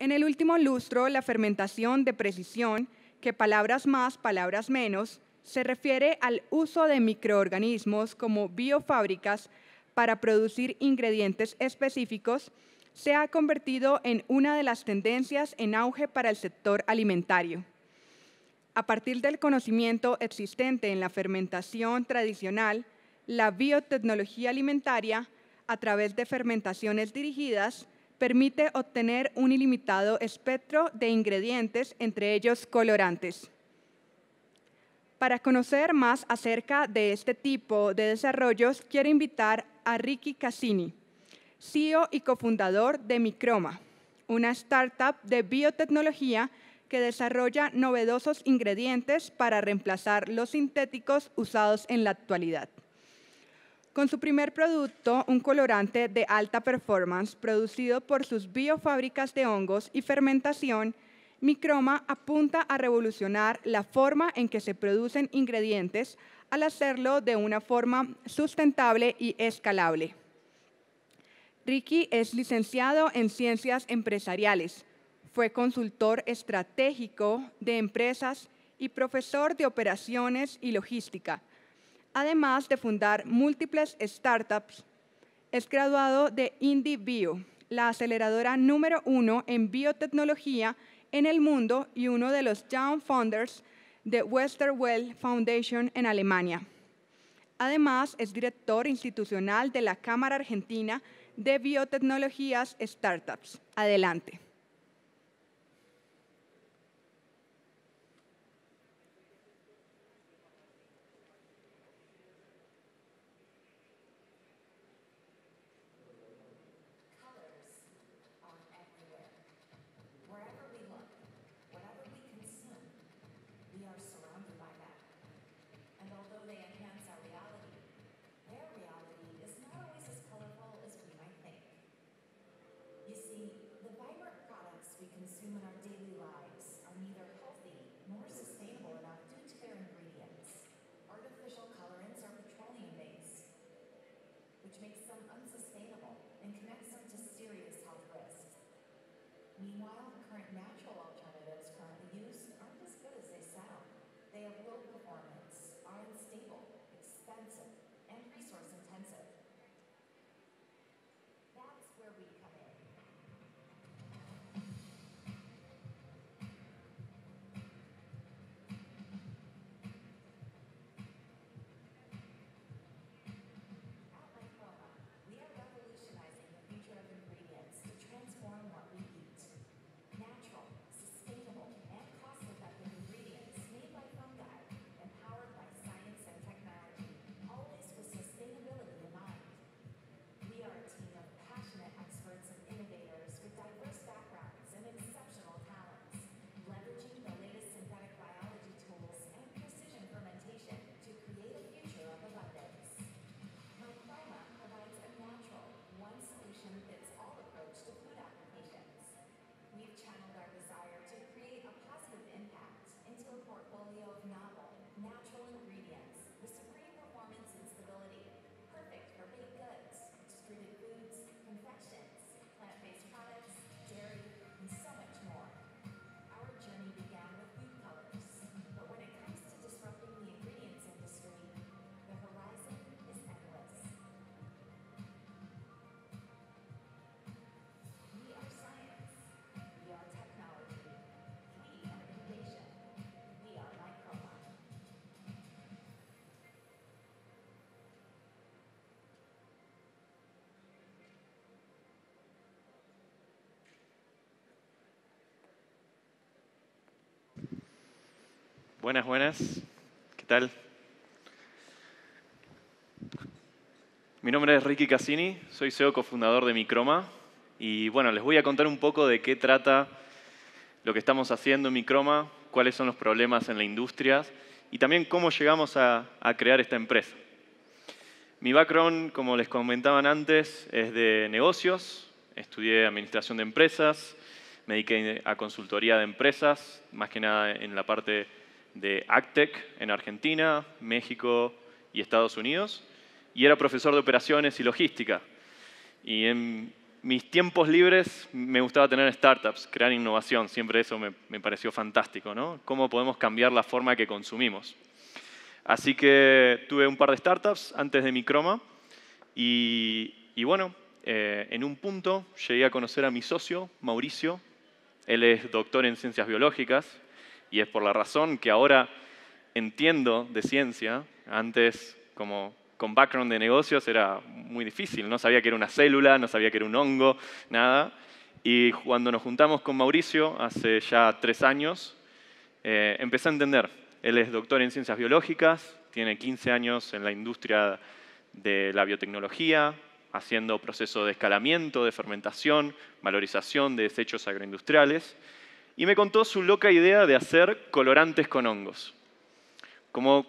En el último lustro, la fermentación de precisión, que palabras más, palabras menos, se refiere al uso de microorganismos como biofábricas para producir ingredientes específicos, se ha convertido en una de las tendencias en auge para el sector alimentario. A partir del conocimiento existente en la fermentación tradicional, la biotecnología alimentaria, a través de fermentaciones dirigidas, permite obtener un ilimitado espectro de ingredientes, entre ellos colorantes. Para conocer más acerca de este tipo de desarrollos, quiero invitar a Ricky Cassini, CEO y cofundador de Microma, una startup de biotecnología que desarrolla novedosos ingredientes para reemplazar los sintéticos usados en la actualidad. Con su primer producto, un colorante de alta performance producido por sus biofábricas de hongos y fermentación, Microma apunta a revolucionar la forma en que se producen ingredientes al hacerlo de una forma sustentable y escalable. Ricky es licenciado en Ciencias Empresariales, fue consultor estratégico de empresas y profesor de operaciones y logística además de fundar múltiples startups. Es graduado de IndieBio, la aceleradora número uno en biotecnología en el mundo y uno de los Young Founders de Westerwell Foundation en Alemania. Además, es director institucional de la Cámara Argentina de Biotecnologías Startups. Adelante. Buenas, buenas. ¿Qué tal? Mi nombre es Ricky Cassini, soy CEO cofundador de Microma y bueno, les voy a contar un poco de qué trata lo que estamos haciendo en Microma, cuáles son los problemas en la industria y también cómo llegamos a, a crear esta empresa. Mi background, como les comentaban antes, es de negocios, estudié administración de empresas, me dediqué a consultoría de empresas, más que nada en la parte de Actec en Argentina, México y Estados Unidos, y era profesor de operaciones y logística. Y en mis tiempos libres me gustaba tener startups, crear innovación, siempre eso me, pareció fantástico, ¿no? Cómo podemos cambiar la forma que consumimos. Así que tuve un par de startups antes de mi croma. y bueno, eh, en un punto llegué a conocer a mi socio, Mauricio. Él es doctor en ciencias biológicas, y es por la razón que ahora entiendo de ciencia, antes como con background de negocios era muy difícil, no sabía que era una célula, no sabía que era un hongo, nada. Y cuando nos juntamos con Mauricio hace ya tres años, eh, empecé a entender. Él es doctor en ciencias biológicas, tiene 15 años en la industria de la biotecnología, haciendo procesos de escalamiento, de fermentación, valorización de desechos agroindustriales y me contó su loca idea de hacer colorantes con hongos. Como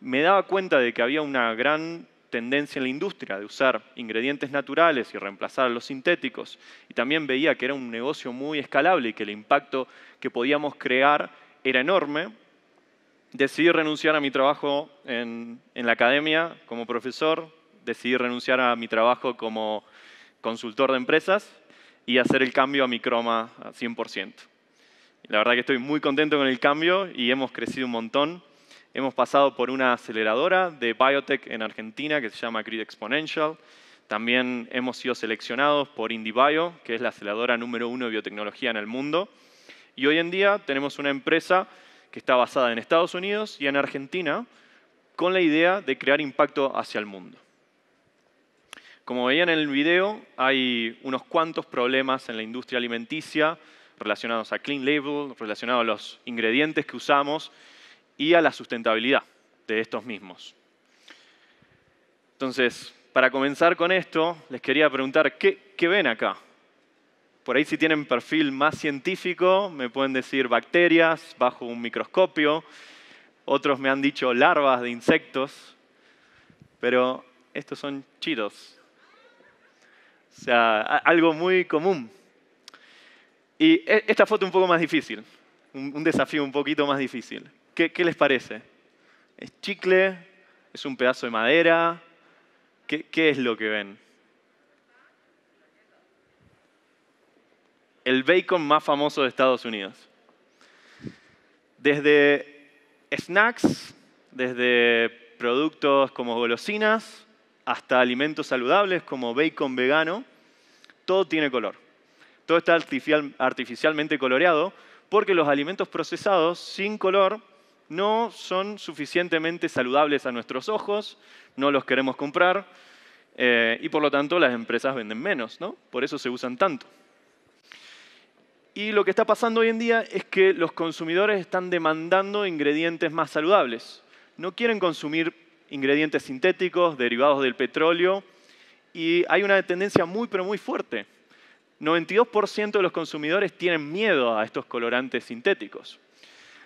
me daba cuenta de que había una gran tendencia en la industria de usar ingredientes naturales y reemplazar a los sintéticos, y también veía que era un negocio muy escalable y que el impacto que podíamos crear era enorme, decidí renunciar a mi trabajo en, la academia como profesor, decidí renunciar a mi trabajo como consultor de empresas y hacer el cambio a mi croma 100%. La verdad que estoy muy contento con el cambio y hemos crecido un montón. Hemos pasado por una aceleradora de biotech en Argentina que se llama Grid Exponential. También hemos sido seleccionados por IndieBio, que es la aceleradora número uno de biotecnología en el mundo. Y hoy en día tenemos una empresa que está basada en Estados Unidos y en Argentina con la idea de crear impacto hacia el mundo. Como veían en el video, hay unos cuantos problemas en la industria alimenticia relacionados a Clean Label, relacionados a los ingredientes que usamos y a la sustentabilidad de estos mismos. Entonces, para comenzar con esto, les quería preguntar, ¿qué, ven acá? Por ahí si tienen perfil más científico, me pueden decir bacterias bajo un microscopio. Otros me han dicho larvas de insectos. Pero estos son chitos. O sea, algo muy común. Y e, esta foto un poco más difícil, un, desafío un poquito más difícil. ¿Qué, les parece? ¿Es chicle? ¿Es un pedazo de madera? qué es lo que ven? El bacon más famoso de Estados Unidos. Desde snacks, desde productos como golosinas, hasta alimentos saludables como bacon vegano, todo tiene color. Todo está artificialmente coloreado porque los alimentos procesados sin color no son suficientemente saludables a nuestros ojos, no los queremos comprar eh, y por lo tanto las empresas venden menos, ¿no? Por eso se usan tanto. Y lo que está pasando hoy en día es que los consumidores están demandando ingredientes más saludables. No quieren consumir ingredientes sintéticos, derivados del petróleo, y hay una tendencia muy, pero muy fuerte 92% de los consumidores tienen miedo a estos colorantes sintéticos.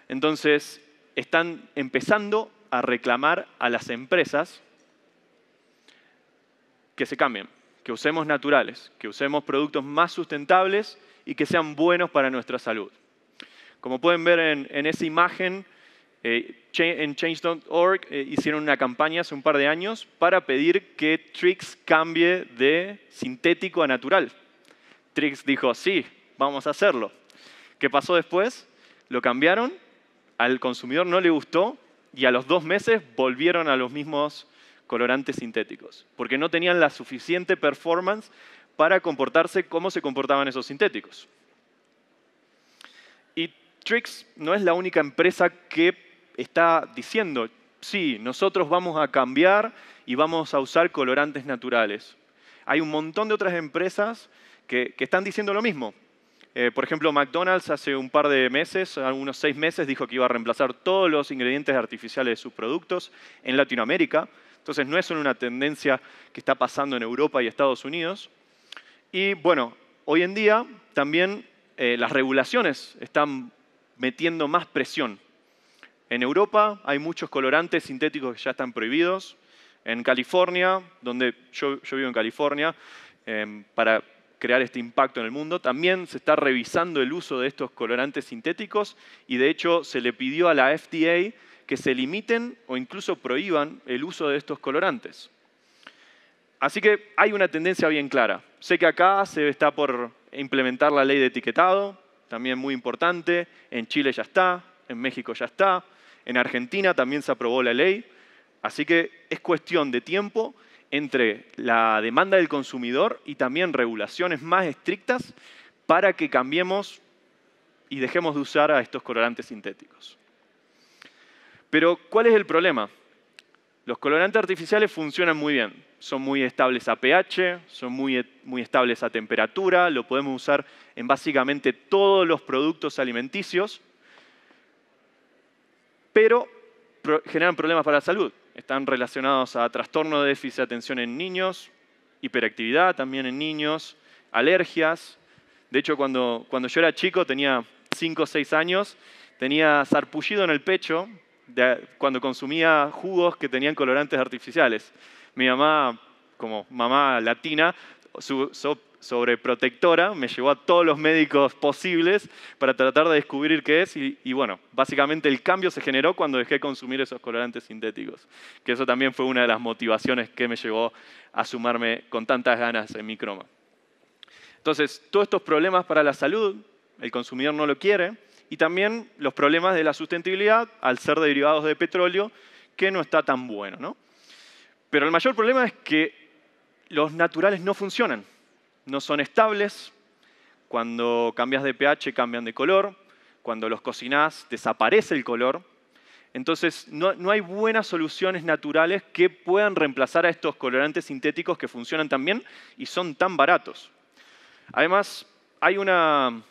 Entonces, están empezando a reclamar a las empresas que se cambien, que usemos naturales, que usemos productos más sustentables y que sean buenos para nuestra salud. Como pueden ver en, esa imagen, eh, en change.org eh, hicieron una campaña hace un par de años para pedir que Trix cambie de sintético a natural. Trix dijo, sí, vamos a hacerlo. ¿Qué pasó después? Lo cambiaron, al consumidor no le gustó y a los dos meses volvieron a los mismos colorantes sintéticos, porque no tenían la suficiente performance para comportarse como se comportaban esos sintéticos. Y Trix no es la única empresa que está diciendo, sí, nosotros vamos a cambiar y vamos a usar colorantes naturales. Hay un montón de otras empresas que, están diciendo lo mismo. Eh, por ejemplo, McDonald's hace un par de meses, algunos seis meses, dijo que iba a reemplazar todos los ingredientes artificiales de sus productos en Latinoamérica. Entonces no es solo una tendencia que está pasando en Europa y Estados Unidos. Y bueno, hoy en día también eh, las regulaciones están metiendo más presión. En Europa hay muchos colorantes sintéticos que ya están prohibidos. En California, donde yo, vivo en California, em, para crear este impacto en el mundo. También se está revisando el uso de estos colorantes sintéticos y de hecho se le pidió a la FDA que se limiten o incluso prohíban el uso de estos colorantes. Así que hay una tendencia bien clara. Sé que acá se está por implementar la ley de etiquetado, también muy importante. En Chile ya está, en México ya está, en Argentina también se aprobó la ley. Así que es cuestión de tiempo entre la demanda del consumidor y también regulaciones más estrictas para que cambiemos y dejemos de usar a estos colorantes sintéticos. Pero, ¿cuál es el problema? Los colorantes artificiales funcionan muy bien. Son muy estables a pH, son muy, muy estables a temperatura, lo podemos usar en básicamente todos los productos alimenticios, pero generan problemas para la salud están relacionados a trastorno de déficit de atención en niños, hiperactividad también en niños, alergias. De hecho, cuando, cuando yo era chico, tenía 5 o 6 años, tenía sarpullido en el pecho cuando consumía jugos que tenían colorantes artificiales. Mi mamá, como mamá latina, sobreprotectora, me llevó a todos los médicos posibles para tratar de descubrir qué es y, bueno, básicamente el cambio se generó cuando dejé de consumir esos colorantes sintéticos, que eso también fue una de las motivaciones que me llevó a sumarme con tantas ganas en mi croma. Entonces, todos estos problemas para la salud, el consumidor no lo quiere, y también los problemas de la sustentabilidad al ser derivados de petróleo, que no está tan bueno, ¿no? Pero el mayor problema es que los naturales no funcionan no son estables, cuando cambias de pH cambian de color, cuando los cocinás desaparece el color. Entonces, no, hay buenas soluciones naturales que puedan reemplazar a estos colorantes sintéticos que funcionan tan bien y son tan baratos. Además, hay una,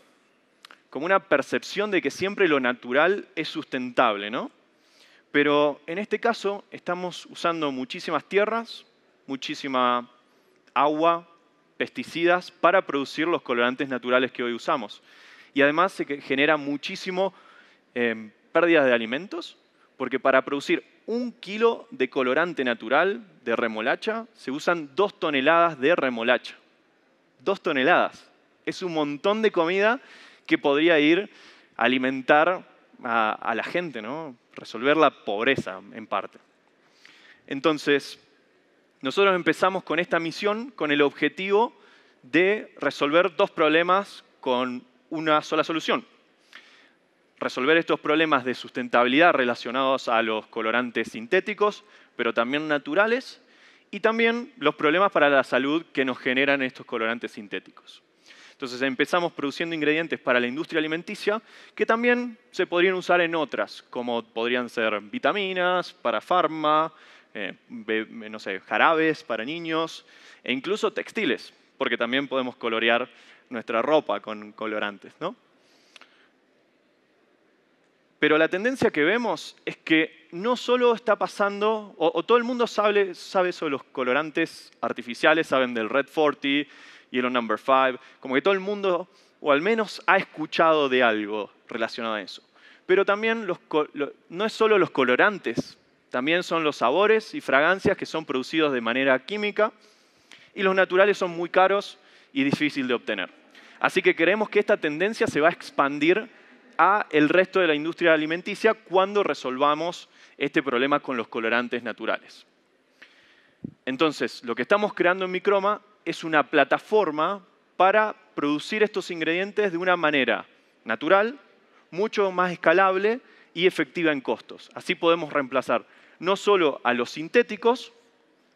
como una percepción de que siempre lo natural es sustentable, ¿no? Pero en este caso estamos usando muchísimas tierras, muchísima agua, pesticidas para producir los colorantes naturales que hoy usamos. Y además se genera muchísimo em, pérdidas de alimentos, porque para producir un kilo de colorante natural de remolacha se usan dos toneladas de remolacha. Dos toneladas. Es un montón de comida que podría ir a alimentar a, a la gente, ¿no? resolver la pobreza en parte. Entonces, nosotros empezamos con esta misión con el objetivo de resolver dos problemas con una sola solución. Resolver estos problemas de sustentabilidad relacionados a los colorantes sintéticos, pero también naturales, y también los problemas para la salud que nos generan estos colorantes sintéticos. Entonces empezamos produciendo ingredientes para la industria alimenticia que también se podrían usar en otras, como podrían ser vitaminas, para farma, eh, eh, no sé, jarabes para niños e incluso textiles, porque también podemos colorear nuestra ropa con colorantes. ¿no? Pero la tendencia que vemos es que no solo está pasando, o, todo el mundo sabe, sabe sobre los colorantes artificiales, saben del Red 40, Yellow Number 5, como que todo el mundo, o al menos ha escuchado de algo relacionado a eso. Pero también no es solo los colorantes también son los sabores y fragancias que son producidos de manera química y los naturales son muy caros y difícil de obtener. Así que creemos que esta tendencia se va a expandir a el resto de la industria alimenticia cuando resolvamos este problema con los colorantes naturales. Entonces, lo que estamos creando en Microma es una plataforma para producir estos ingredientes de una manera natural, mucho más escalable y efectiva en costos. Así podemos reemplazar no solo a los sintéticos,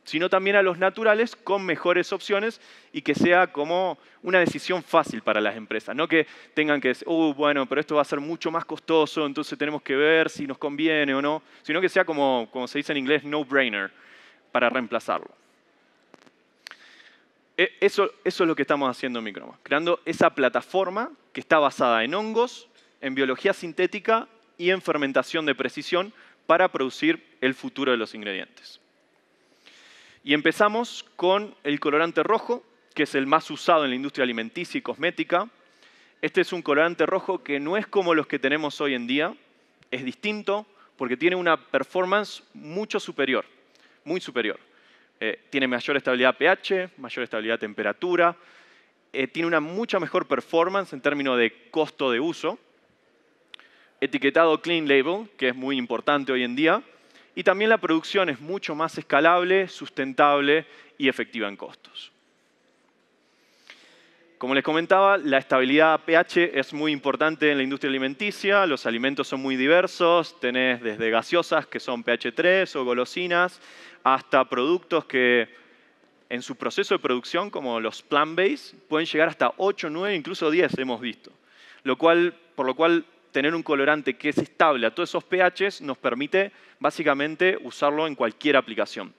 sino también a los naturales con mejores opciones y que sea como una decisión fácil para las empresas. No que tengan que decir, oh, bueno, pero esto va a ser mucho más costoso, entonces tenemos que ver si nos conviene o no, sino que sea como, como se dice en inglés, no-brainer, para reemplazarlo. E, eso, eso, es lo que estamos haciendo en Microma, creando esa plataforma que está basada en hongos, en biología sintética y en fermentación de precisión para producir el futuro de los ingredientes. Y empezamos con el colorante rojo, que es el más usado en la industria alimenticia y cosmética. Este es un colorante rojo que no es como los que tenemos hoy en día, es distinto porque tiene una performance mucho superior, muy superior. Eh, tiene mayor estabilidad pH, mayor estabilidad temperatura, eh, tiene una mucha mejor performance en términos de costo de uso, etiquetado clean label, que es muy importante hoy en día, y también la producción es mucho más escalable, sustentable y efectiva en costos. Como les comentaba, la estabilidad pH es muy importante en la industria alimenticia, los alimentos son muy diversos, tenés desde gaseosas que son pH 3 o golosinas, hasta productos que en su proceso de producción, como los plant-based, pueden llegar hasta 8, 9, incluso 10 hemos visto. Lo cual, por lo cual tener un colorante que es estable a todos esos pHs nos permite básicamente usarlo en cualquier aplicación.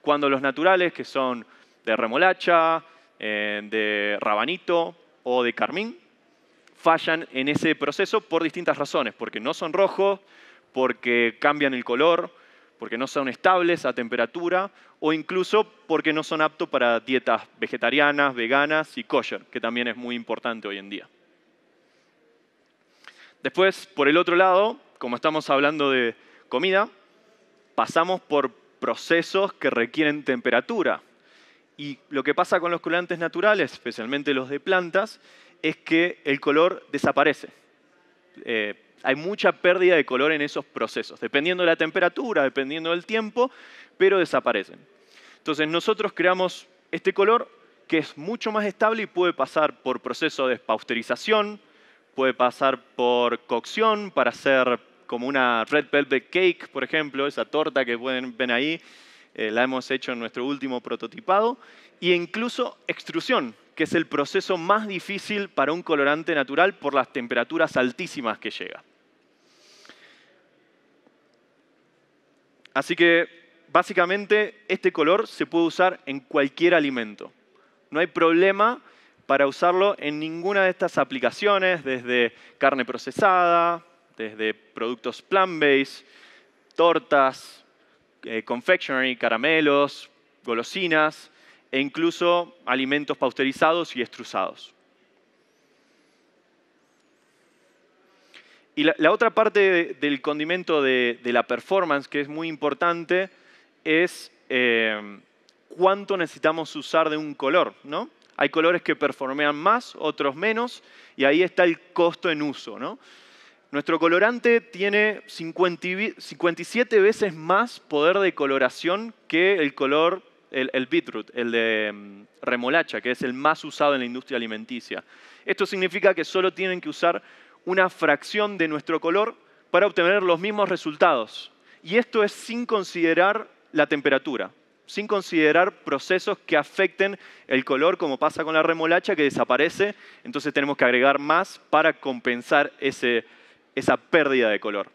Cuando los naturales, que son de remolacha, eh, de rabanito o de carmín, fallan en ese proceso por distintas razones, porque no son rojos, porque cambian el color, porque no son estables a temperatura o incluso porque no son aptos para dietas vegetarianas, veganas y kosher, que también es muy importante hoy en día. Después, por el otro lado, como estamos hablando de comida, pasamos por procesos que requieren temperatura. Y lo que pasa con los colorantes naturales, especialmente los de plantas, es que el color desaparece. Eh, hay mucha pérdida de color en esos procesos, dependiendo de la temperatura, dependiendo del tiempo, pero desaparecen. Entonces nosotros creamos este color que es mucho más estable y puede pasar por proceso de pasteurización, puede pasar por cocción para hacer como una red velvet cake, por ejemplo, esa torta que pueden ver ahí, eh, la hemos hecho en nuestro último prototipado, e incluso extrusión, que es el proceso más difícil para un colorante natural por las temperaturas altísimas que llega. Así que, básicamente, este color se puede usar en cualquier alimento. No hay problema para usarlo en ninguna de estas aplicaciones, desde carne procesada, desde productos plant-based, tortas, eh, confectionery, caramelos, golosinas e incluso alimentos pasteurizados y estruzados. Y la, otra parte del condimento de, la performance que es muy importante es eh, cuánto necesitamos usar de un color, ¿no? Hay colores que performean más, otros menos, y ahí está el costo en uso. Nuestro colorante tiene 57 veces más poder de coloración que el color, el, el beetroot, el de mm, remolacha, que es el más usado en la industria alimenticia. Esto significa que solo tienen que usar una fracción de nuestro color para obtener los mismos resultados. Y esto es sin considerar la temperatura sin considerar procesos que afecten el color, como pasa con la remolacha, que desaparece. Entonces tenemos que agregar más para compensar esa pérdida de color.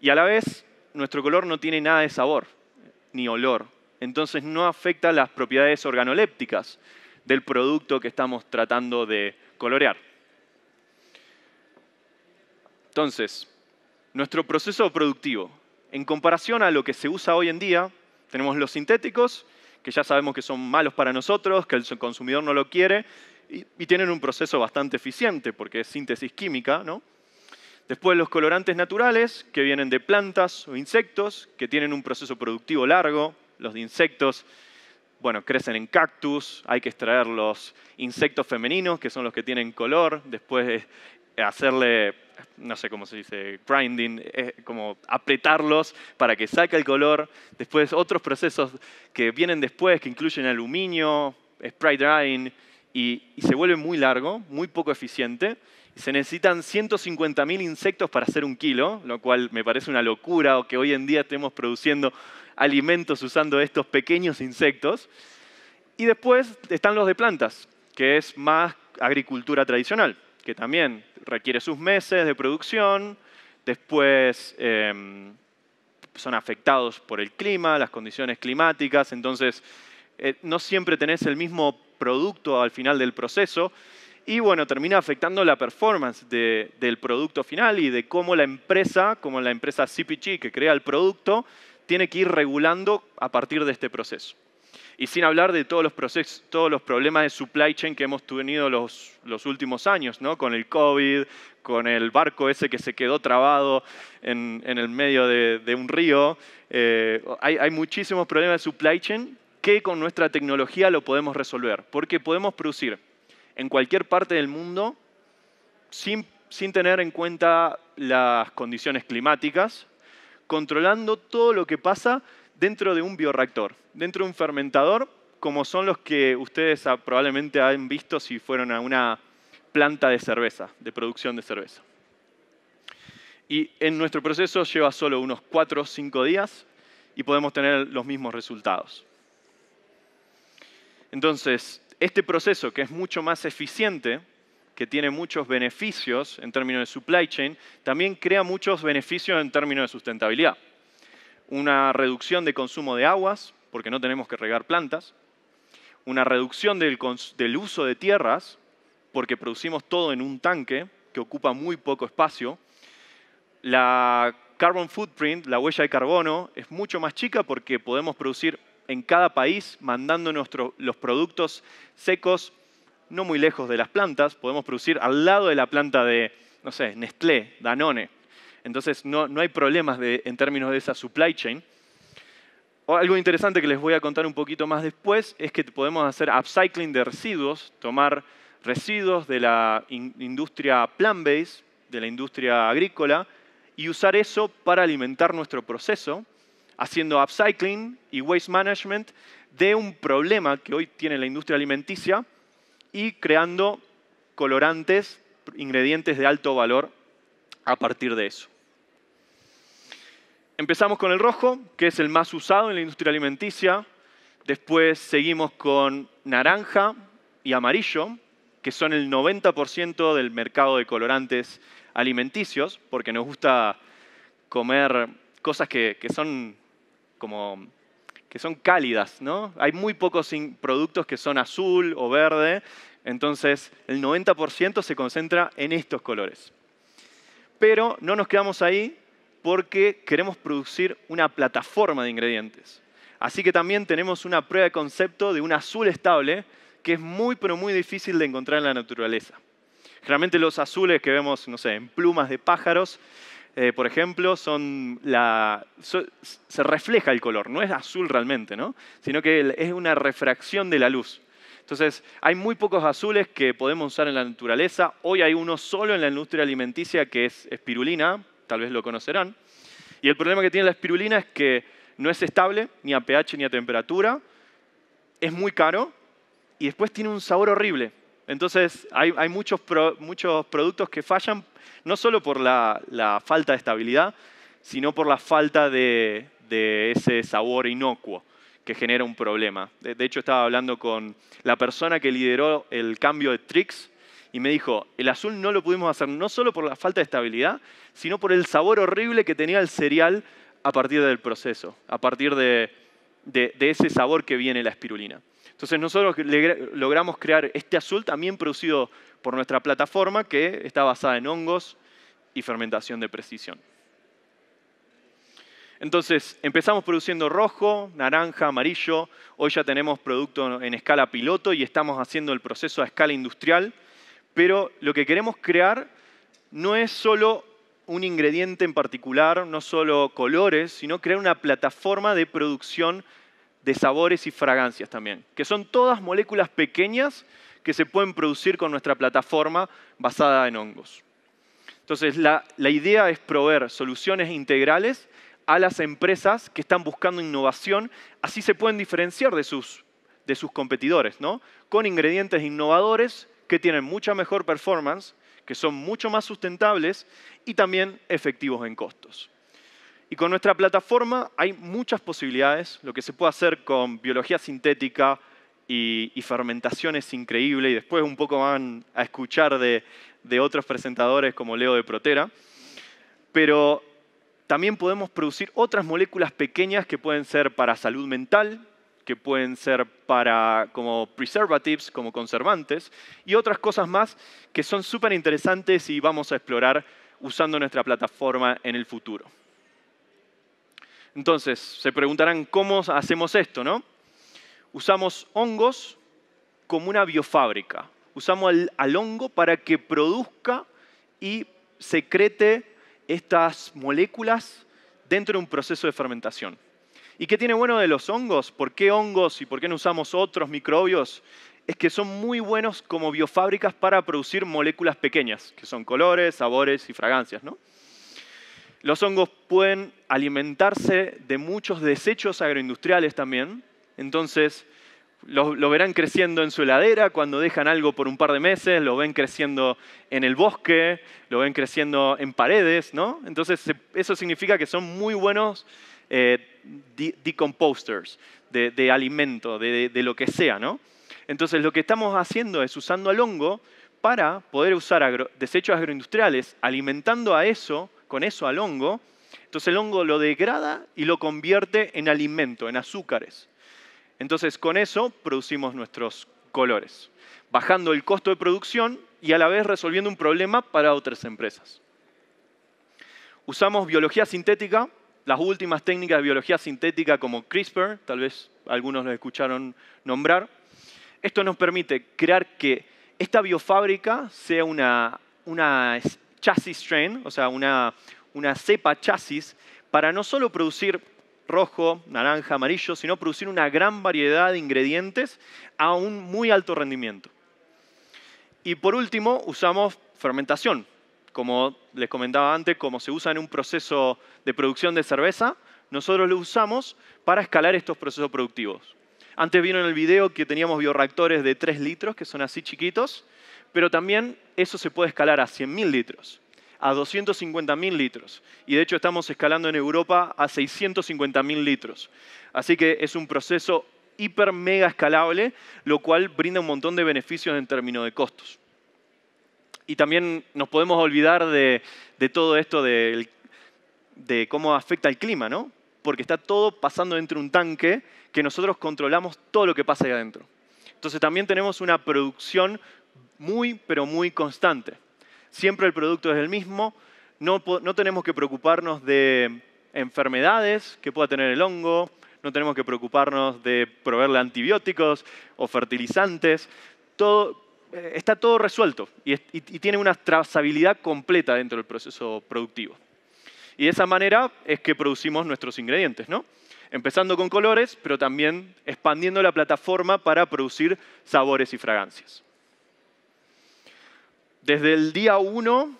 Y a la vez, nuestro color no tiene nada de sabor, ni olor. Entonces no afecta las propiedades organolépticas del producto que estamos tratando de colorear. Entonces, nuestro proceso productivo, en comparación a lo que se usa hoy en día, tenemos los sintéticos, que ya sabemos que son malos para nosotros, que el consumidor no lo quiere, y, tienen un proceso bastante eficiente, porque es síntesis química, ¿no? Después los colorantes naturales, que vienen de plantas o insectos, que tienen un proceso productivo largo. Los de insectos, bueno, crecen en cactus, hay que extraer los insectos femeninos, que son los que tienen color, después eh, hacerle, no sé cómo se dice, grinding, como apretarlos para que saque el color. Después otros procesos que vienen después, que incluyen aluminio, spray drying, y, se vuelve muy largo, muy poco eficiente. Se necesitan 150.000 insectos para hacer un kilo, lo cual me parece una locura, o que hoy en día estemos produciendo alimentos usando estos pequeños insectos. Y después están los de plantas, que es más agricultura tradicional que también requiere sus meses de producción, después em, son afectados por el clima, las condiciones climáticas, entonces eh, no siempre tenés el mismo producto al final del proceso y bueno, termina afectando la performance del producto final y de cómo la empresa, como la empresa CPG que crea el producto, tiene que ir regulando a partir de este proceso. Y sin hablar de todos los, todos los problemas de supply chain que hemos tenido los, últimos años, ¿no? con el COVID, con el barco ese que se quedó trabado en, el medio de, un río. Eh, hay, hay muchísimos problemas de supply chain que con nuestra tecnología lo podemos resolver, porque podemos producir en cualquier parte del mundo sin, sin tener en cuenta las condiciones climáticas, controlando todo lo que pasa dentro de un bioreactor, dentro de un fermentador, como son los que ustedes ah, probablemente han visto si fueron a una planta de cerveza, de producción de cerveza. Y en nuestro proceso lleva solo unos 4 o 5 días y podemos tener los mismos resultados. Entonces, este proceso que es mucho más eficiente, que tiene muchos beneficios en términos de supply chain, también crea muchos beneficios en términos de sustentabilidad una reducción de consumo de aguas, porque no tenemos que regar plantas, una reducción del, uso de tierras, porque producimos todo en un tanque que ocupa muy poco espacio, la carbon footprint, la huella de carbono, es mucho más chica porque podemos producir en cada país mandando nuestros los productos secos no muy lejos de las plantas, podemos producir al lado de la planta de, no sé, Nestlé, Danone entonces no, hay problemas en términos de esa supply chain. algo interesante que les voy a contar un poquito más después es que podemos hacer upcycling de residuos, tomar residuos de la industria plant-based, de la industria agrícola, y usar eso para alimentar nuestro proceso, haciendo upcycling y waste management de un problema que hoy tiene la industria alimenticia y creando colorantes, ingredientes de alto valor a partir de eso. Empezamos con el rojo, que es el más usado en la industria alimenticia. Después seguimos con naranja y amarillo, que son el 90% del mercado de colorantes alimenticios, porque nos gusta comer cosas que, son que son cálidas, ¿no? Hay muy pocos productos que son azul o verde, entonces el 90% se concentra en estos colores. Pero no nos quedamos ahí porque queremos producir una plataforma de ingredientes. Así que también tenemos una prueba de concepto de un azul estable que es muy, pero muy difícil de encontrar en la naturaleza. Generalmente los azules que vemos, no sé, en plumas de pájaros, eh, por ejemplo, se refleja el color, no es azul realmente, ¿no? sino que es una refracción de la luz. Entonces, hay muy pocos azules que podemos usar en la naturaleza. Hoy hay uno solo en la industria alimenticia que es espirulina, tal vez lo conocerán. Y el problema que tiene la espirulina es que no es estable ni a pH ni a temperatura, es muy caro y después tiene un sabor horrible. Entonces hay, muchos, muchos productos que fallan, no solo por la, falta de estabilidad, sino por la falta de ese sabor inocuo que genera un problema. De, hecho, estaba hablando con la persona que lideró el cambio de Trix y me dijo, el azul no lo pudimos hacer no solo por la falta de estabilidad, sino por el sabor horrible que tenía el cereal a partir del proceso, a partir de, de ese sabor que viene la espirulina. Entonces nosotros logramos crear este azul también producido por nuestra plataforma que está basada en hongos y fermentación de precisión. Entonces, empezamos produciendo rojo, naranja, amarillo. Hoy ya tenemos producto en escala piloto y estamos haciendo el proceso a escala industrial. Pero lo que queremos crear no es solo un ingrediente en particular, no solo colores, sino crear una plataforma de producción de sabores y fragancias también, que son todas moléculas pequeñas que se pueden producir con nuestra plataforma basada en hongos. Entonces, la, idea es proveer soluciones integrales a las empresas que están buscando innovación, así se pueden diferenciar de sus, de sus competidores, ¿no? Con ingredientes innovadores que tienen mucha mejor performance, que son mucho más sustentables y también efectivos en costos. Y con nuestra plataforma hay muchas posibilidades, lo que se puede hacer con biología sintética y, fermentación es increíble y después un poco van a escuchar de, de otros presentadores como Leo de Protera. Pero también podemos producir otras moléculas pequeñas que pueden ser para salud mental, que pueden ser para como preservatives, como conservantes, y otras cosas más que son súper interesantes y vamos a explorar usando nuestra plataforma en el futuro. Entonces, se preguntarán cómo hacemos esto, ¿no? Usamos hongos como una biofábrica. Usamos al hongo para que produzca y secrete estas moléculas dentro de un proceso de fermentación. ¿Y qué tiene bueno de los hongos? ¿Por qué hongos y por qué no usamos otros microbios? Es que son muy buenos como biofábricas para producir moléculas pequeñas, que son colores, sabores y fragancias. ¿no? Los hongos pueden alimentarse de muchos desechos agroindustriales también, entonces lo, verán creciendo en su heladera cuando dejan algo por un par de meses, lo ven creciendo en el bosque, lo ven creciendo en paredes, ¿no? Entonces eso significa que son muy buenos eh, decomposters de, alimento, de, lo que sea, ¿no? Entonces lo que estamos haciendo es usando al hongo para poder usar desechos agroindustriales, alimentando a eso, con eso al hongo, entonces el hongo lo degrada y lo convierte en alimento, en azúcares. Entonces con eso producimos nuestros colores, bajando el costo de producción y a la vez resolviendo un problema para otras empresas. Usamos biología sintética, las últimas técnicas de biología sintética como CRISPR, tal vez algunos lo escucharon nombrar. Esto nos permite crear que esta biofábrica sea una, chasis chassis strain, o sea, una, una cepa chasis, para no solo producir rojo, naranja, amarillo, sino producir una gran variedad de ingredientes a un muy alto rendimiento. Y por último, usamos fermentación. Como les comentaba antes, como se usa en un proceso de producción de cerveza, nosotros lo usamos para escalar estos procesos productivos. Antes vieron en el video que teníamos biorreactores de 3 litros, que son así chiquitos, pero también eso se puede escalar a 100.000 litros a 250.000 litros. Y de hecho estamos escalando en Europa a 650.000 litros. Así que es un proceso hiper mega escalable, lo cual brinda un montón de beneficios en términos de costos. Y también nos podemos olvidar de, todo esto de, cómo afecta el clima, ¿no? Porque está todo pasando dentro de un tanque que nosotros controlamos todo lo que pasa ahí adentro. Entonces también tenemos una producción muy, pero muy constante siempre el producto es el mismo, no, tenemos que preocuparnos de enfermedades que pueda tener el hongo, no tenemos que preocuparnos de proveerle antibióticos o fertilizantes, todo, eh, está todo resuelto y, tiene una trazabilidad completa dentro del proceso productivo. Y de esa manera es que producimos nuestros ingredientes, ¿no? Empezando con colores, pero también expandiendo la plataforma para producir sabores y fragancias. Desde el día 1,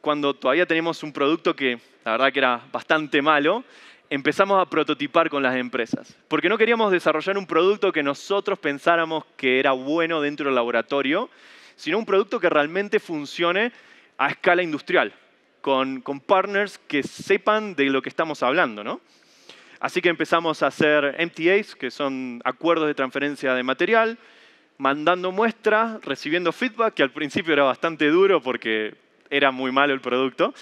cuando todavía teníamos un producto que la verdad que era bastante malo, empezamos a prototipar con las empresas. Porque no queríamos desarrollar un producto que nosotros pensáramos que era bueno dentro del laboratorio, sino un producto que realmente funcione a escala industrial, con, con partners que sepan de lo que estamos hablando. ¿no? Así que empezamos a hacer MTAs, que son acuerdos de transferencia de material, mandando muestras, recibiendo feedback, que al principio era bastante duro porque era muy malo el producto,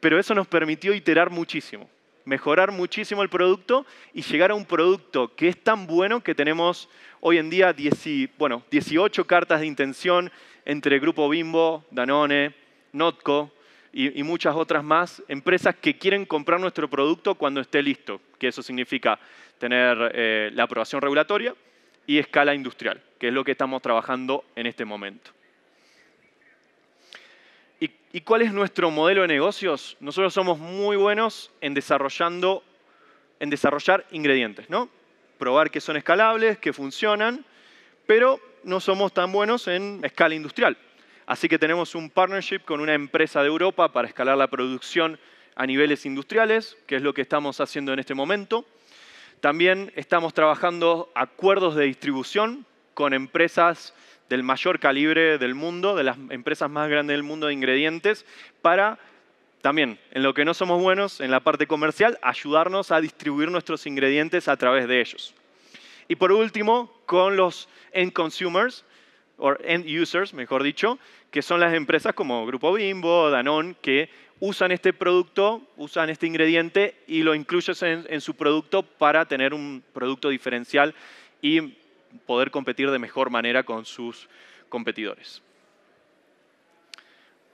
pero eso nos permitió iterar muchísimo, mejorar muchísimo el producto y llegar a un producto que es tan bueno que tenemos hoy en día 18 cartas de intención entre Grupo Bimbo, Danone, Notco y, muchas otras más, empresas que quieren comprar nuestro producto cuando esté listo, que eso significa tener eh, la aprobación regulatoria, y escala industrial, que es lo que estamos trabajando en este momento. ¿Y, cuál es nuestro modelo de negocios? Nosotros somos muy buenos en, desarrollando, en desarrollar ingredientes, ¿no? Probar que son escalables, que funcionan, pero no somos tan buenos en escala industrial. Así que tenemos un partnership con una empresa de Europa para escalar la producción a niveles industriales, que es lo que estamos haciendo en este momento. También estamos trabajando acuerdos de distribución con empresas del mayor calibre del mundo, de las empresas más grandes del mundo de ingredientes, para también, en lo que no somos buenos, en la parte comercial, ayudarnos a distribuir nuestros ingredientes a través de ellos. Y por último, con los end consumers, o end users, mejor dicho, que son las empresas como Grupo Bimbo, Danone, que usan este producto, usan este ingrediente y lo incluyes en, su producto para tener un producto diferencial y poder competir de mejor manera con sus competidores.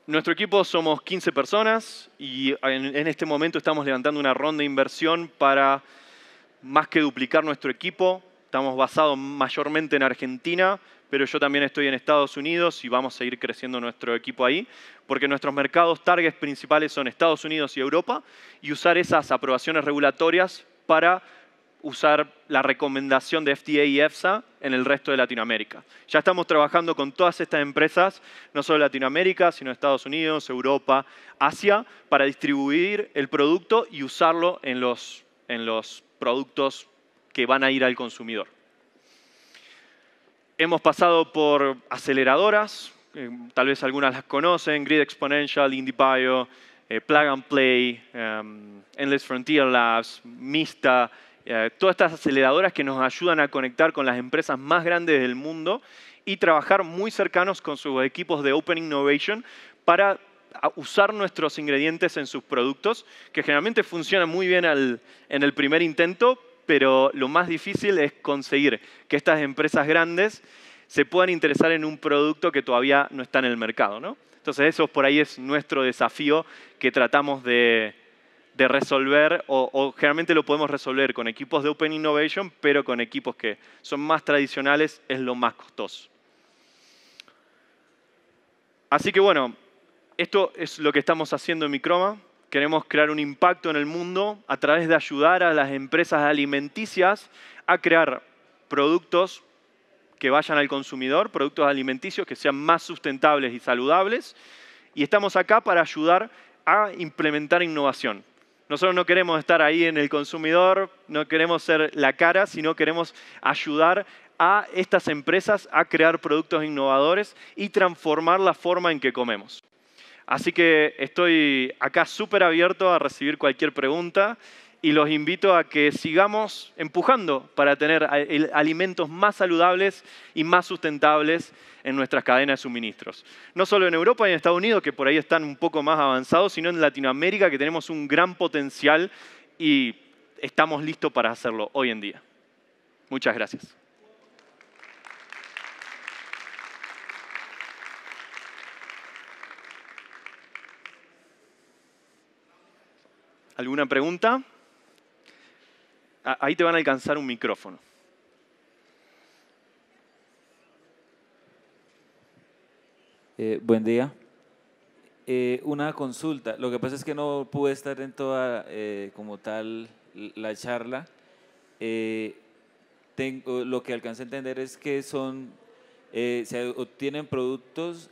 Nuestro equipo somos 15 personas y en este momento estamos levantando una ronda de inversión para más que duplicar nuestro equipo. Estamos basados mayormente en Argentina, pero yo también estoy en Estados Unidos y vamos a ir creciendo nuestro equipo ahí, porque nuestros mercados targets principales son Estados Unidos y Europa, y usar esas aprobaciones regulatorias para usar la recomendación de FDA y EFSA en el resto de Latinoamérica. Ya estamos trabajando con todas estas empresas, no solo Latinoamérica, sino Estados Unidos, Europa, Asia, para distribuir el producto y usarlo en los, en los productos que van a ir al consumidor. Hemos pasado por aceleradoras, eh, tal vez algunas las conocen, Grid Exponential, IndieBio, eh, Plug and Play, em, Endless Frontier Labs, Mista, eh, todas estas aceleradoras que nos ayudan a conectar con las empresas más grandes del mundo y trabajar muy cercanos con sus equipos de Open Innovation para usar nuestros ingredientes en sus productos, que generalmente funcionan muy bien en el primer intento, pero lo más difícil es conseguir que estas empresas grandes se puedan interesar en un producto que todavía no está en el mercado. Entonces eso por ahí es nuestro desafío que tratamos de, resolver, o, o, generalmente lo podemos resolver con equipos de Open Innovation, pero con equipos que son más tradicionales es lo más costoso. Así que bueno, esto es lo que estamos haciendo en Microma. Queremos crear un impacto en el mundo a través de ayudar a las empresas alimenticias a crear productos que vayan al consumidor, productos alimenticios que sean más sustentables y saludables. Y estamos acá para ayudar a implementar innovación. Nosotros no queremos estar ahí en el consumidor, no queremos ser la cara, sino queremos ayudar a estas empresas a crear productos innovadores y transformar la forma en que comemos. Así que estoy acá súper abierto a recibir cualquier pregunta y los invito a que sigamos empujando para tener alimentos más saludables y más sustentables en nuestras cadenas de suministros. No solo en Europa y en Estados Unidos, que por ahí están un poco más avanzados, sino en Latinoamérica, que tenemos un gran potencial y estamos listos para hacerlo hoy en día. Muchas gracias. alguna pregunta, ah, ahí te van a alcanzar un micrófono. Eh, buen día. Eh, una consulta. Lo que pasa es que no pude estar en toda eh, como tal la charla. Tengo, lo que alcancé a entender es que son se obtienen productos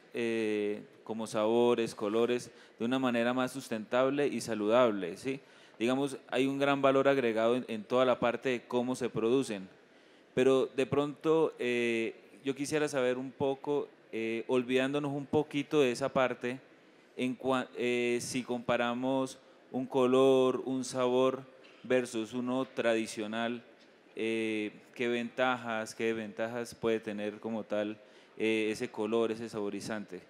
como sabores, colores, de una manera más sustentable y saludable. ¿sí? Digamos, hay un gran valor agregado en, toda la parte de cómo se producen. Pero de pronto eh, yo quisiera saber un poco, eh, olvidándonos un poquito de esa parte, eh, si comparamos un color, un sabor versus uno tradicional, qué ventajas, qué desventajas puede tener como tal ese color, ese saborizante.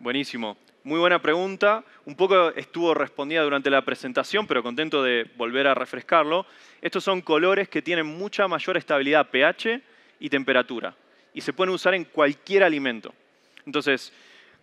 Buenísimo. Muy buena pregunta. Un poco estuvo respondida durante la presentación, pero contento de volver a refrescarlo. Estos son colores que tienen mucha mayor estabilidad pH y temperatura y se pueden usar en cualquier alimento. Entonces,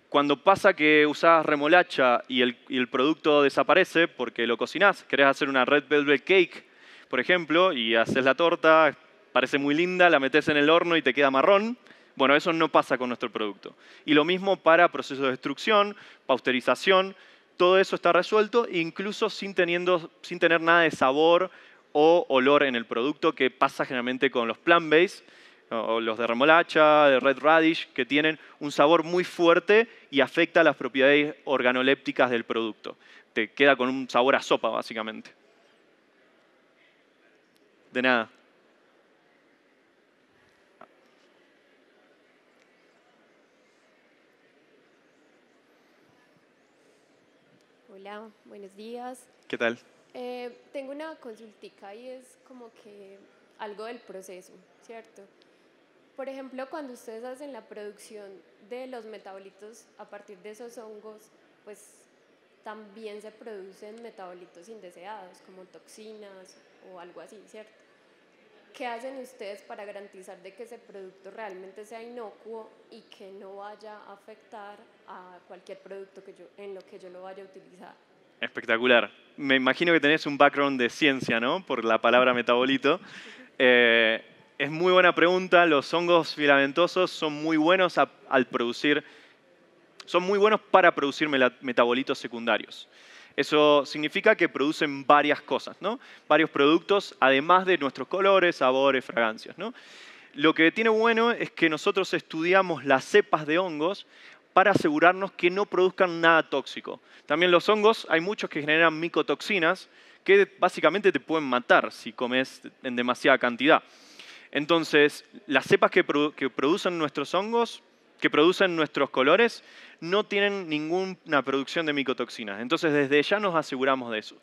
cuando pasa que usás remolacha y el, producto desaparece porque lo cocinás, querés hacer una red velvet cake, por ejemplo, y haces la torta, parece muy linda, la metes en el horno y te queda marrón, bueno, eso no pasa con nuestro producto. Y lo mismo para procesos de destrucción, pasteurización, todo eso está resuelto, incluso sin, tener nada de sabor o olor en el producto que pasa generalmente con los plant-based, o los de remolacha, de red radish, que tienen un sabor muy fuerte y afecta las propiedades organolépticas del producto. Te queda con un sabor a sopa, básicamente. De nada. Hola, buenos días. ¿Qué tal? Eh, tengo una consultica y es como que algo del proceso, ¿cierto? Por ejemplo, cuando ustedes hacen la producción de los metabolitos a partir de esos hongos, pues también se producen metabolitos indeseados, como toxinas o algo así, ¿cierto? ¿Qué hacen ustedes para garantizar de que ese producto realmente sea inocuo y que no vaya a afectar a cualquier producto que yo, en lo que yo lo vaya a utilizar? Espectacular. Me imagino que tenés un background de ciencia, ¿no? Por la palabra metabolito. Eh, es muy buena pregunta. Los hongos filamentosos son muy buenos al producir, son muy buenos para producir metabolitos secundarios. Eso significa que producen varias cosas, ¿no? Varios productos, además de nuestros colores, sabores, fragancias, ¿no? Lo que tiene bueno es que nosotros estudiamos las cepas de hongos para asegurarnos que no produzcan nada tóxico. También los hongos, hay muchos que generan micotoxinas que básicamente te pueden matar si comes en demasiada cantidad. Entonces, las cepas que producen nuestros hongos que producen nuestros colores no tienen ninguna producción de micotoxinas. Entonces, desde ya nos aseguramos de eso.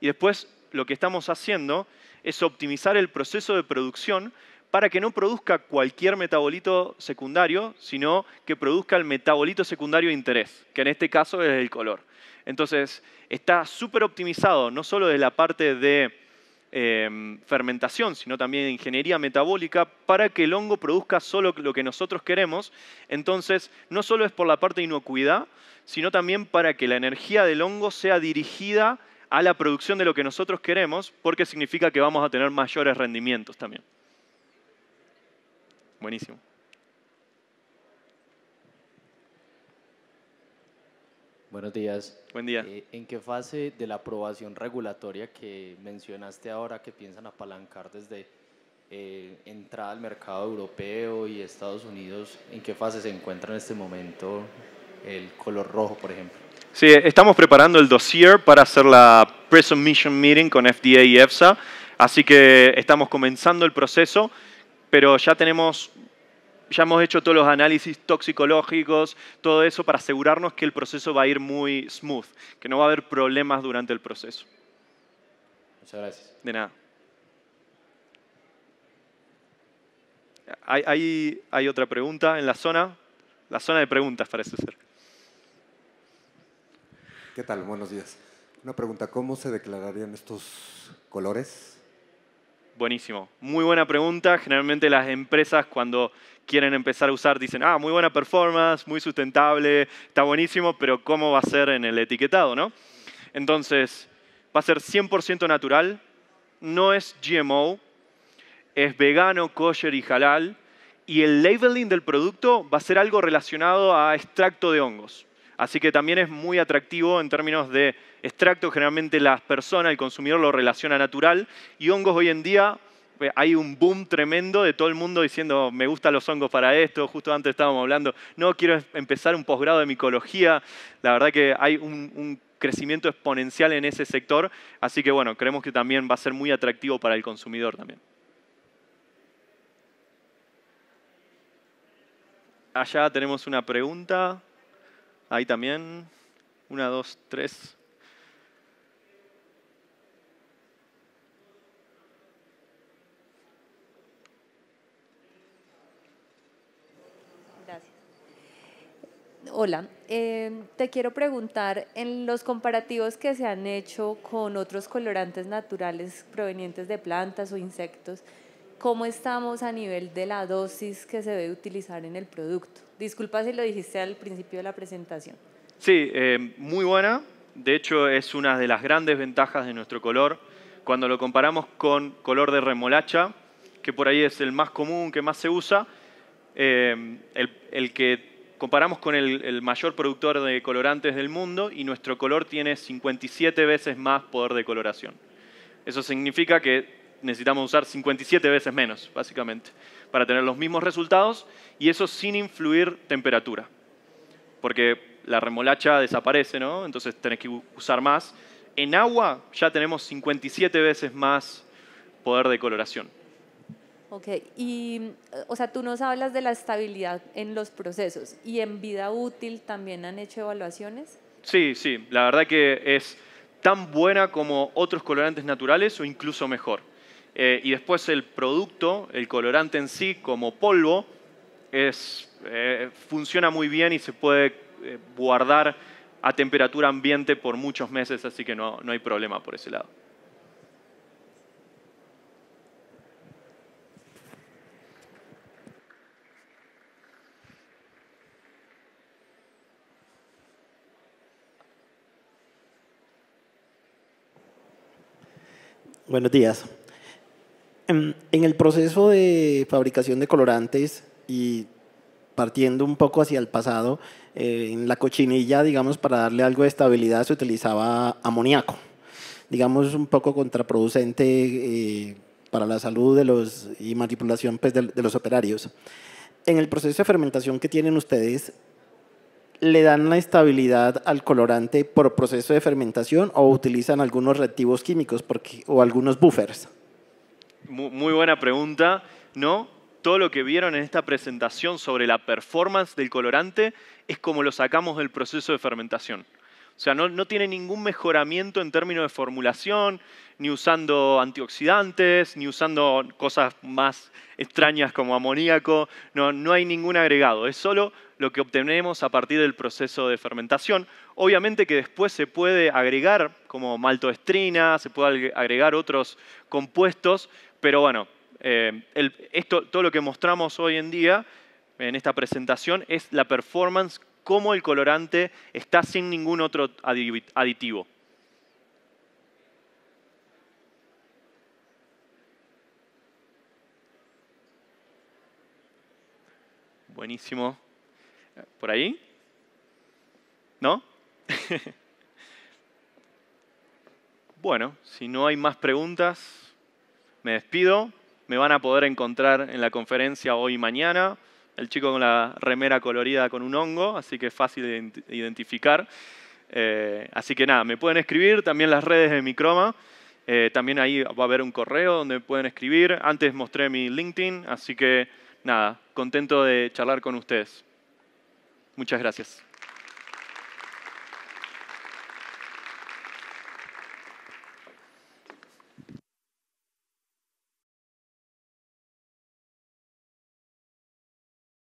Y después, lo que estamos haciendo es optimizar el proceso de producción para que no produzca cualquier metabolito secundario, sino que produzca el metabolito secundario de interés, que en este caso es el color. Entonces, está súper optimizado, no solo de la parte de Em, fermentación, sino también ingeniería metabólica para que el hongo produzca solo lo que nosotros queremos. Entonces, no solo es por la parte de inocuidad, sino también para que la energía del hongo sea dirigida a la producción de lo que nosotros queremos, porque significa que vamos a tener mayores rendimientos también. Buenísimo. Buenos días. Buen día. Eh, ¿En qué fase de la aprobación regulatoria que mencionaste ahora que piensan apalancar desde eh, entrada al mercado europeo y Estados Unidos, en qué fase se encuentra en este momento el color rojo, por ejemplo? Sí, estamos preparando el dossier para hacer la pre-submission meeting con FDA y EFSA, así que estamos comenzando el proceso, pero ya tenemos ya hemos hecho todos los análisis toxicológicos, todo eso, para asegurarnos que el proceso va a ir muy smooth, que no va a haber problemas durante el proceso. Muchas gracias. De nada. Hay, hay otra pregunta en la zona. La zona de preguntas parece ser. ¿Qué tal? Buenos días. Una pregunta, ¿cómo se declararían estos colores? Buenísimo. Muy buena pregunta. Generalmente las empresas cuando quieren empezar a usar dicen, ah, muy buena performance, muy sustentable, está buenísimo, pero ¿cómo va a ser en el etiquetado? ¿no? Entonces, va a ser 100% natural, no es GMO, es vegano, kosher y halal, y el labeling del producto va a ser algo relacionado a extracto de hongos. Así que también es muy atractivo en términos de extracto. Generalmente las personas, el consumidor lo relaciona natural. Y hongos hoy en día eh, hay un boom tremendo de todo el mundo diciendo, me gustan los hongos para esto, justo antes estábamos hablando, no, quiero empezar un posgrado de micología, la verdad que hay un, un, crecimiento exponencial en ese sector, así que bueno, creemos que también va a ser muy atractivo para el consumidor también. Allá tenemos una pregunta. Ahí también. Una, dos, tres. Gracias. Hola, eh, te quiero preguntar, en los comparativos que se han hecho con otros colorantes naturales provenientes de plantas o insectos, ¿Cómo estamos a nivel de la dosis que se debe utilizar en el producto? Disculpa si lo dijiste al principio de la presentación. Sí, eh, muy buena. De hecho, es una de las grandes ventajas de nuestro color. Cuando lo comparamos con color de remolacha, que por ahí es el más común, que más se usa, eh, el, que comparamos con el, el, mayor productor de colorantes del mundo y nuestro color tiene 57 veces más poder de coloración. Eso significa que necesitamos usar 57 veces menos, básicamente, para tener los mismos resultados y eso sin influir temperatura. Porque la remolacha desaparece, ¿no? Entonces tenés que usar más. En agua ya tenemos 57 veces más poder de coloración. Ok, y eh, o sea, tú nos hablas de la estabilidad en los procesos y en vida útil también han hecho evaluaciones. Sí, sí, la verdad que es tan buena como otros colorantes naturales o incluso mejor. Eh, y después el producto, el colorante en sí, como polvo, eh, funciona muy bien y se puede eh, guardar a temperatura ambiente por muchos meses, así que no, no hay problema por ese lado. Buenos días. Em, en el proceso de fabricación de colorantes y partiendo un poco hacia el pasado, eh, en la cochinilla, digamos, para darle algo de estabilidad se utilizaba amoníaco, digamos, un poco contraproducente eh, para la salud de los, y manipulación pues, de, de los operarios. En el proceso de fermentación que tienen ustedes, ¿le dan la estabilidad al colorante por proceso de fermentación o utilizan algunos reactivos químicos porque, o algunos buffers? Muy buena pregunta, ¿no? Todo lo que vieron en esta presentación sobre la performance del colorante es como lo sacamos del proceso de fermentación. O sea, no, tiene ningún mejoramiento en términos de formulación, ni usando antioxidantes, ni usando cosas más extrañas como amoníaco. No, no hay ningún agregado. Es solo lo que obtenemos a partir del proceso de fermentación. Obviamente que después se puede agregar como maltoestrina, se puede agregar otros compuestos pero bueno, eh, esto, todo lo que mostramos hoy en día en esta presentación es la performance, cómo el colorante está sin ningún otro aditivo. Buenísimo. ¿Por ahí? ¿No? bueno, si no hay más preguntas me despido. Me van a poder encontrar en la conferencia hoy y mañana. El chico con la remera colorida con un hongo, así que es fácil de identificar. Eh, así que nada, me pueden escribir también las redes de Microma. croma, eh, también ahí va a haber un correo donde pueden escribir. Antes mostré mi LinkedIn, así que nada, contento de charlar con ustedes. Muchas gracias.